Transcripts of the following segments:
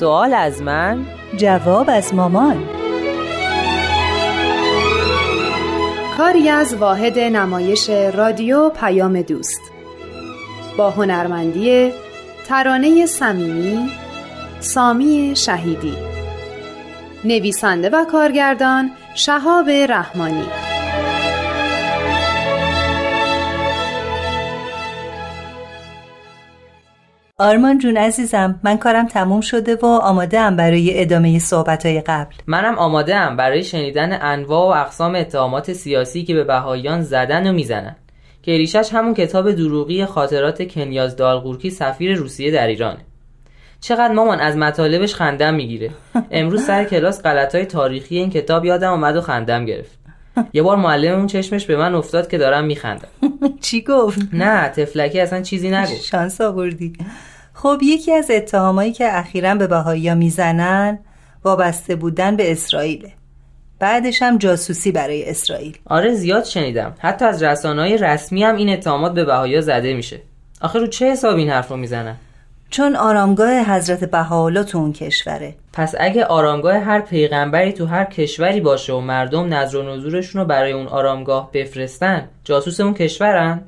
سوال از من جواب از مامان کاری از واحد نمایش رادیو پیام دوست با هنرمندی ترانه صمیمی سامی شهیدی نویسنده و کارگردان شهاب رحمانی آرمان جون عزیزم من کارم تموم شده و آماده ام برای ادامه صحبت های قبل منم آماده ام برای شنیدن انواع و اقسام اتهامات سیاسی که به بهاییان زدن و میزنن که ریشش همون کتاب دروغی خاطرات کنیاز دالگورکی سفیر روسیه در ایرانه چقدر مامان از مطالبش خندم میگیره امروز سر کلاس غلطای تاریخی این کتاب یادم آمد و خندم گرفت یه بار معلم اون چشمش به من افتاد که دارم میخندم چی گفت نه تفلکی اصلا چیزی نگفت شانس آوردی خب یکی از اتهامایی که اخیرا به ها میزنن وابسته بودن به اسرائیله بعدش هم جاسوسی برای اسرائیل آره زیاد شنیدم حتی از های رسمی هم این اتهامات به بهایی زده میشه آخه رو چه حساب این حرف رو میزنن چون آرامگاه حضرت بهاءالله تو اون کشوره پس اگه آرامگاه هر پیغمبری تو هر کشوری باشه و مردم نظر و نظورشون رو برای اون آرامگاه بفرستن جاسوس اون کشورن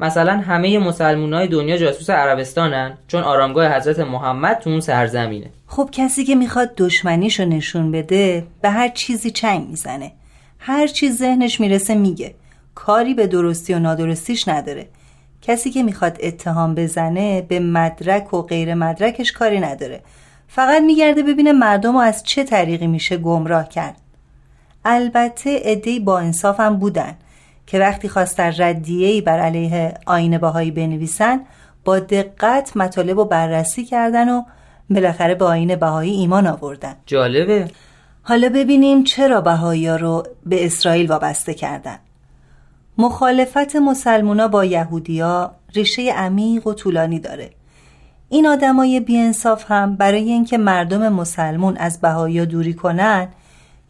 مثلا همه مسلمون دنیا جاسوس عربستانن چون آرامگاه حضرت محمد تو اون سرزمینه خب کسی که میخواد دشمنیشو نشون بده به هر چیزی چنگ میزنه هر چیز ذهنش میرسه میگه کاری به درستی و نادرستیش نداره کسی که میخواد اتهام بزنه به مدرک و غیر مدرکش کاری نداره فقط میگرده ببینه مردم رو از چه طریقی میشه گمراه کرد البته ادهی با انصاف هم بودن که وقتی خواستن ردیهی بر علیه آین باهایی بنویسن با دقت مطالب و بررسی کردن و بالاخره به آین بهایی ایمان آوردن جالبه حالا ببینیم چرا بهایی رو به اسرائیل وابسته کردن مخالفت مسلمونا با یهودیا ریشه عمیق و طولانی داره این آدمای بیانصاف هم برای اینکه مردم مسلمون از بهایا دوری کنن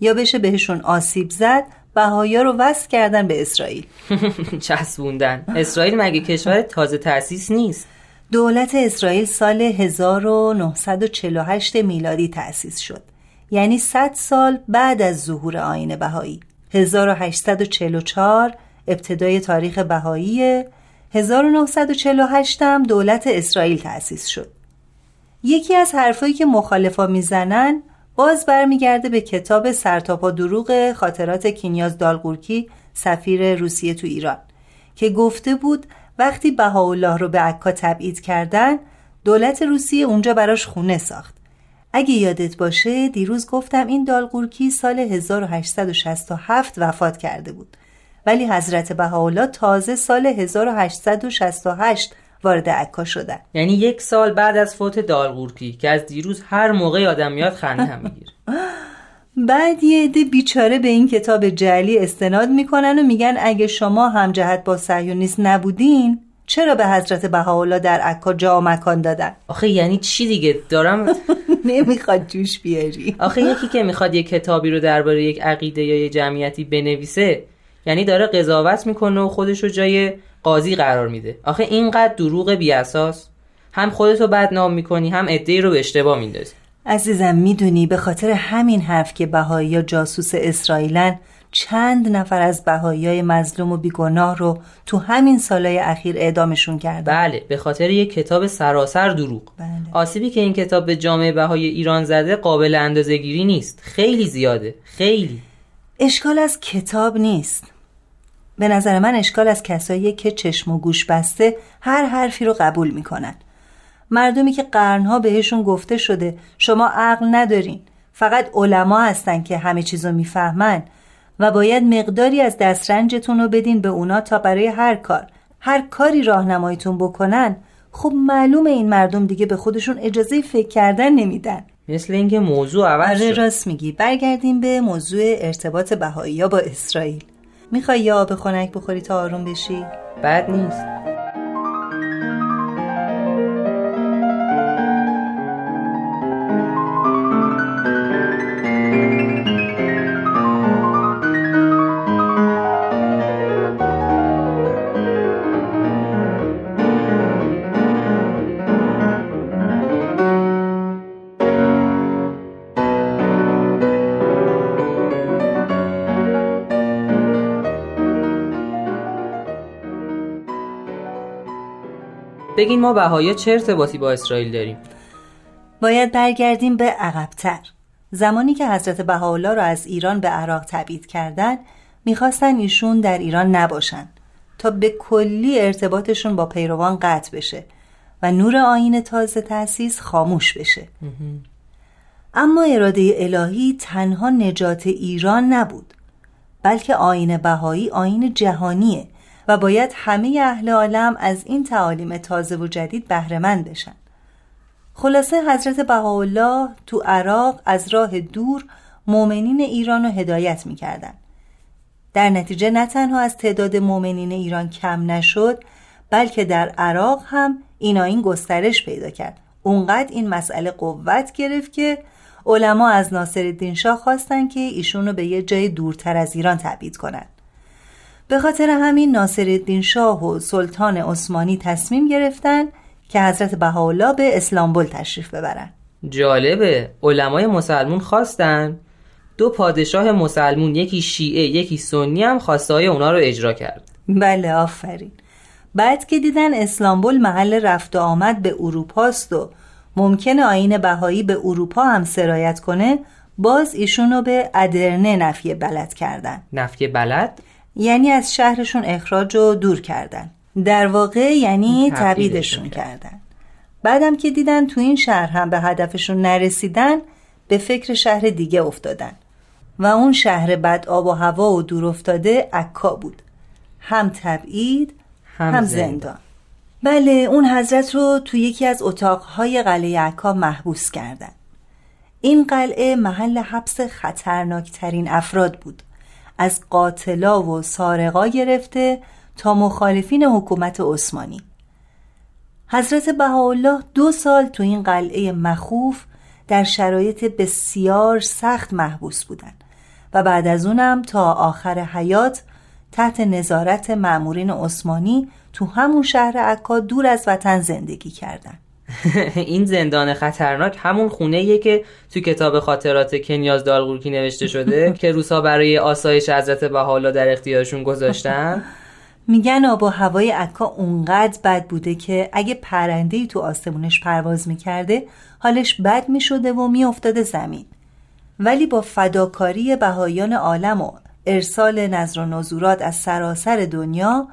یا بشه بهشون آسیب زد بهایا رو وصل کردن به اسرائیل چسبوندن اسرائیل مگه کشور تازه تأسیس نیست دولت اسرائیل سال 1948 میلادی تأسیس شد یعنی 100 سال بعد از ظهور آین بهایی 1844 ابتدای تاریخ بهایی 1948 هم دولت اسرائیل تأسیس شد یکی از حرفایی که مخالفا میزنن باز برمیگرده به کتاب سرتاپا دروغ خاطرات کینیاز دالگورکی سفیر روسیه تو ایران که گفته بود وقتی بهاءالله رو به عکا تبعید کردن دولت روسیه اونجا براش خونه ساخت اگه یادت باشه دیروز گفتم این دالگورکی سال 1867 وفات کرده بود ولی حضرت بهاءالله تازه سال 1868 وارد عکا شدن یعنی یک سال بعد از فوت دالغورکی که از دیروز هر موقع آدم میاد خنده هم میگیره بعد یه عده بیچاره به این کتاب جلی استناد میکنن و میگن اگه شما همجهت با سهیونیست نبودین چرا به حضرت بهاولا در عکا جا مکان دادن آخه یعنی چی دیگه دارم نمیخواد جوش بیاری آخه یکی که میخواد یه کتابی رو درباره یک عقیده یا یه جمعیتی بنویسه یعنی داره قضاوت میکنه و خودش رو جای قاضی قرار میده آخه اینقدر دروغ بیاساس هم خودت رو بدنام میکنی هم عدهای رو به اشتباه میندازی عزیزم میدونی به خاطر همین حرف که بهایی جاسوس اسرائیلن چند نفر از بهایی های مظلوم و بیگناه رو تو همین سالهای اخیر اعدامشون کرد. بله به خاطر یک کتاب سراسر دروغ بله. آسیبی که این کتاب به جامعه بهای ایران زده قابل اندازه گیری نیست خیلی زیاده خیلی اشکال از کتاب نیست به نظر من اشکال از کسایی که چشم و گوش بسته هر حرفی رو قبول میکنن مردمی که قرنها بهشون گفته شده شما عقل ندارین فقط علما هستن که همه چیز چیزو میفهمن و باید مقداری از دسترنجتون رو بدین به اونا تا برای هر کار هر کاری راهنماییتون بکنن خب معلومه این مردم دیگه به خودشون اجازه فکر کردن نمیدن مثل اینکه موضوع عوض آره، شد. راست میگی برگردیم به موضوع ارتباط بهایی با اسرائیل میخوای یا آب خنک بخوری تا آروم بشی؟ بد نیست بگین ما بهایا چه ارتباطی با اسرائیل داریم باید برگردیم به عقبتر زمانی که حضرت بهاءالله را از ایران به عراق تبعید کردند میخواستن ایشون در ایران نباشند تا به کلی ارتباطشون با پیروان قطع بشه و نور آین تازه تأسیس خاموش بشه اما اراده الهی تنها نجات ایران نبود بلکه آین بهایی آین جهانیه و باید همه اهل عالم از این تعالیم تازه و جدید بهرهمند بشن خلاصه حضرت بهاءالله تو عراق از راه دور مؤمنین ایران رو هدایت میکردن در نتیجه نه تنها از تعداد مؤمنین ایران کم نشد بلکه در عراق هم اینا این گسترش پیدا کرد اونقدر این مسئله قوت گرفت که علما از ناصر شاه خواستن که ایشون رو به یه جای دورتر از ایران تبعید کنند. به خاطر همین الدین شاه و سلطان عثمانی تصمیم گرفتن که حضرت بهاولا به اسلامبول تشریف ببرن جالبه علمای مسلمون خواستن دو پادشاه مسلمون یکی شیعه یکی سنی هم خواسته اونا رو اجرا کرد بله آفرین بعد که دیدن اسلامبول محل رفت و آمد به اروپاست و ممکنه آین بهایی به اروپا هم سرایت کنه باز ایشونو به ادرنه نفی بلد کردن نفی بلد؟ یعنی از شهرشون اخراج و دور کردن در واقع یعنی تبعیدشون کردن بعدم که دیدن تو این شهر هم به هدفشون نرسیدن به فکر شهر دیگه افتادن و اون شهر بد آب و هوا و دور افتاده عکا بود هم تبعید هم, زندان. بله اون حضرت رو تو یکی از اتاقهای قلعه عکا محبوس کردن این قلعه محل حبس خطرناکترین افراد بود از قاتلا و سارقا گرفته تا مخالفین حکومت عثمانی حضرت بهاءالله دو سال تو این قلعه مخوف در شرایط بسیار سخت محبوس بودند و بعد از اونم تا آخر حیات تحت نظارت مامورین عثمانی تو همون شهر عکا دور از وطن زندگی کردند. این زندان خطرناک همون خونه یه که تو کتاب خاطرات کنیاز دالگورکی نوشته شده که روسا برای آسایش حضرت و حالا در اختیارشون گذاشتن میگن آب و هوای عکا اونقدر بد بوده که اگه پرنده تو آسمونش پرواز میکرده حالش بد میشده و میافتاده زمین ولی با فداکاری بهایان عالم و ارسال نظر و نظورات از سراسر دنیا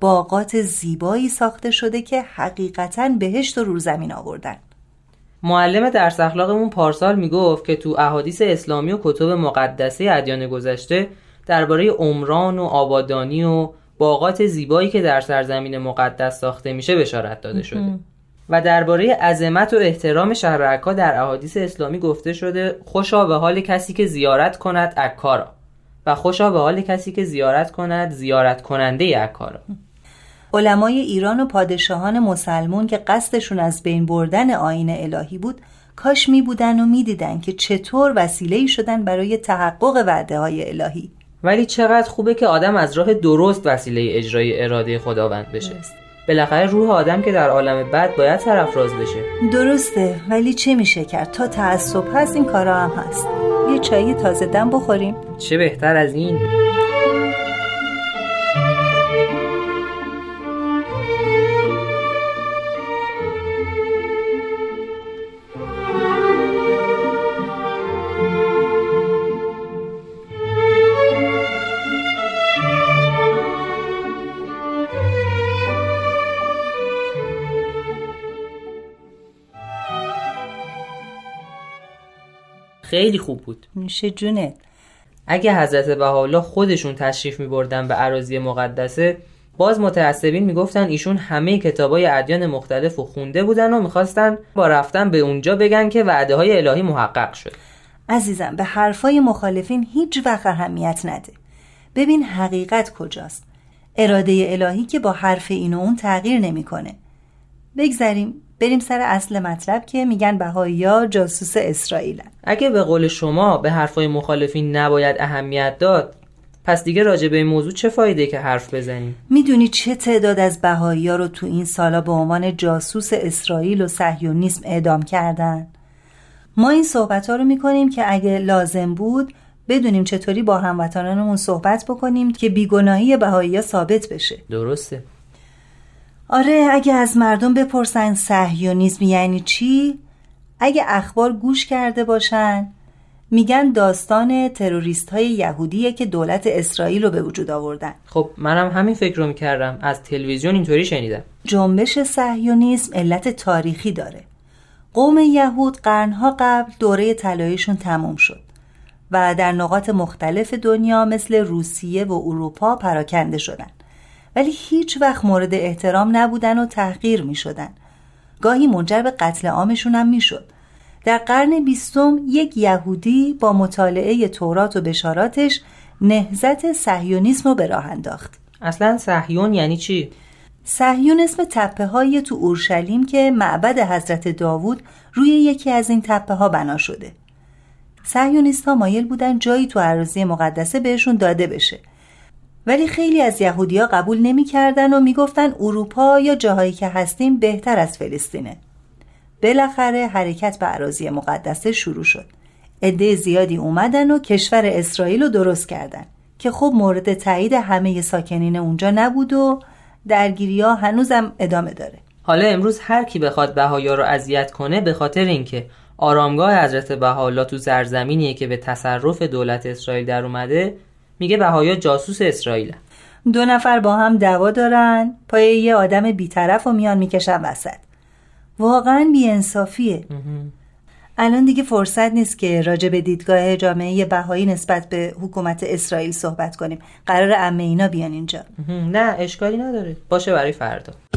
باغات زیبایی ساخته شده که حقیقتا بهشت و رو زمین آوردن معلم درس اخلاقمون پارسال میگفت که تو احادیث اسلامی و کتب مقدسه ادیان گذشته درباره عمران و آبادانی و باغات زیبایی که در سرزمین مقدس ساخته میشه بشارت داده شده و درباره عظمت و احترام شهر عکا در احادیث اسلامی گفته شده خوشا به حال کسی که زیارت کند عکا و خوشا به حال کسی که زیارت کند زیارت کننده عکا علمای ایران و پادشاهان مسلمون که قصدشون از بین بردن آین الهی بود کاش می بودن و می دیدن که چطور وسیله شدن برای تحقق وعده های الهی ولی چقدر خوبه که آدم از راه درست وسیله اجرای اراده خداوند بشه بالاخره روح آدم که در عالم بعد باید راز بشه درسته ولی چه میشه کرد تا تعصب هست این کارا هم هست یه چایی تازه دم بخوریم چه بهتر از این خیلی خوب بود میشه جونت اگه حضرت حالا خودشون تشریف میبردن به عراضی مقدسه باز متعصبین میگفتن ایشون همه کتابای ادیان مختلف رو خونده بودن و میخواستن با رفتن به اونجا بگن که وعده های الهی محقق شد عزیزم به حرفای مخالفین هیچ وقت اهمیت نده ببین حقیقت کجاست اراده الهی که با حرف این و اون تغییر نمیکنه بگذریم بریم سر اصل مطلب که میگن بهایی ها جاسوس اسرائیل. اگه به قول شما به حرفای مخالفین نباید اهمیت داد پس دیگه راجع به این موضوع چه فایده که حرف بزنیم میدونی چه تعداد از بهایی ها رو تو این سالا به عنوان جاسوس اسرائیل و سهیونیسم اعدام کردن ما این صحبت ها رو میکنیم که اگه لازم بود بدونیم چطوری با هموطنانمون صحبت بکنیم که بیگناهی بهایی ثابت بشه درسته آره اگه از مردم بپرسن سهیونیزم یعنی چی اگه اخبار گوش کرده باشن میگن داستان تروریست های یهودیه که دولت اسرائیل رو به وجود آوردن خب منم همین فکر رو میکردم از تلویزیون اینطوری شنیدم جنبش سهیونیزم علت تاریخی داره قوم یهود قرنها قبل دوره طلاییشون تموم شد و در نقاط مختلف دنیا مثل روسیه و اروپا پراکنده شدند ولی هیچ وقت مورد احترام نبودن و تحقیر می شدن. گاهی منجر به قتل عامشون هم می شد. در قرن بیستم یک یهودی با مطالعه تورات و بشاراتش نهزت سهیونیسم رو به راه انداخت اصلا سهیون یعنی چی؟ سهیون اسم تپه های تو اورشلیم که معبد حضرت داوود روی یکی از این تپه ها بنا شده سهیونیست ها مایل بودن جایی تو عراضی مقدسه بهشون داده بشه ولی خیلی از یهودیا قبول نمیکردن و میگفتن اروپا یا جاهایی که هستیم بهتر از فلسطینه بالاخره حرکت به عراضی مقدسه شروع شد عده زیادی اومدن و کشور اسرائیل رو درست کردن که خب مورد تایید همه ساکنین اونجا نبود و درگیری ها هنوزم ادامه داره حالا امروز هر کی بخواد بهایا رو اذیت کنه به خاطر اینکه آرامگاه حضرت بهاءالله تو سرزمینیه که به تصرف دولت اسرائیل در اومده میگه بهایا جاسوس اسرائیل دو نفر با هم دعوا دارن پای یه آدم بیطرف و میان میکشن وسط واقعا بیانصافیه الان دیگه فرصت نیست که راجع به دیدگاه جامعه بهایی نسبت به حکومت اسرائیل صحبت کنیم قرار امه اینا بیان اینجا نه اشکالی نداره باشه برای فردا